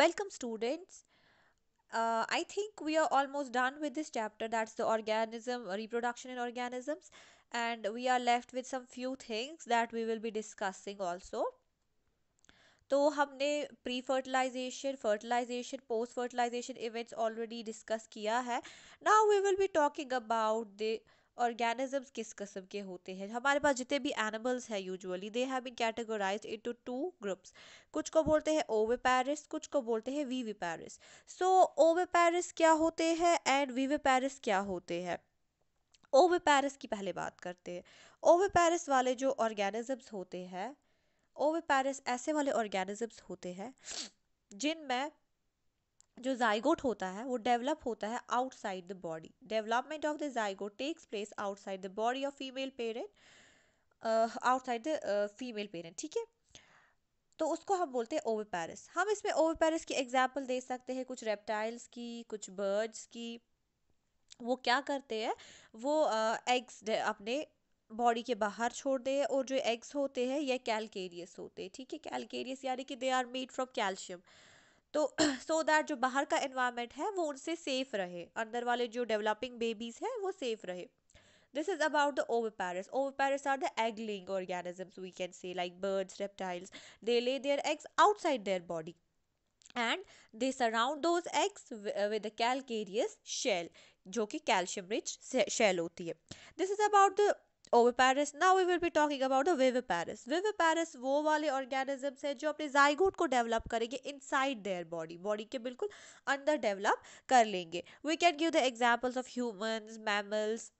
Welcome, students. Uh, I think we are almost done with this chapter that's the organism reproduction in organisms and we are left with some few things that we will be discussing also तो हमने pre fertilization fertilization post fertilization events already discuss किया है now we will be talking about the organisms किस कस्म के होते हैं हमारे पास जितने भी एनिमल्स हैं usually they have been categorize into two groups कुछ को बोलते हैं ओवेपैरिस कुछ को बोलते हैं वीवीपैरिस सो ओवेपैरिस क्या होते हैं एंड वीवीपैरिस क्या होते हैं ओवेपैरिस की पहले बात करते हैं ओवेपैरिस वाले जो ऑर्गेनिजम्स होते हैं ओवेपैरिस ऐसे वाले ऑर्गेनिजम्स होते हैं जिनमें जो जाइगोट होता है वो डेवलप होता है outside the body development of the zygote takes place outside the body of female parent outside the female parent ठीक है तो उसको हम बोलते हैं ओवर पैरस हम इसमें ओवर पैरस की एग्जाम्पल दे सकते हैं कुछ रेप्टाइल्स की कुछ बर्ड्स की वो क्या करते हैं वो एग्स uh, अपने बॉडी के बाहर छोड़ दे और जो एग्स होते हैं ये कैलकेरियस होते हैं ठीक है कैलकेरियस यानी कि they are made from calcium तो सो so दैट जो बाहर का एनवायरनमेंट है वो उनसे सेफ रहे अंदर वाले जो डेवलपिंग बेबीज हैं वो सेफ रहे this is about the over oviparous are the egg laying organisms we can say like birds reptiles they lay their eggs outside their body and they surround those eggs with calcareous shell जो कि calcium rich shell होती है this is about the oviparous now we will be talking about the viviparous viviparous वो वाले organisms हैं जो अपने zygote को डेवलप करेंगे इनसाइड देयर बॉडी बॉडी के बिल्कुल अंदर डेवलप कर लेंगे we can give the examples of humans mammals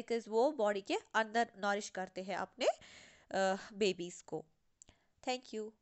because वो बॉडी के अंदर नॉरिश करते हैं अपने बेबीज़ को थैंक यू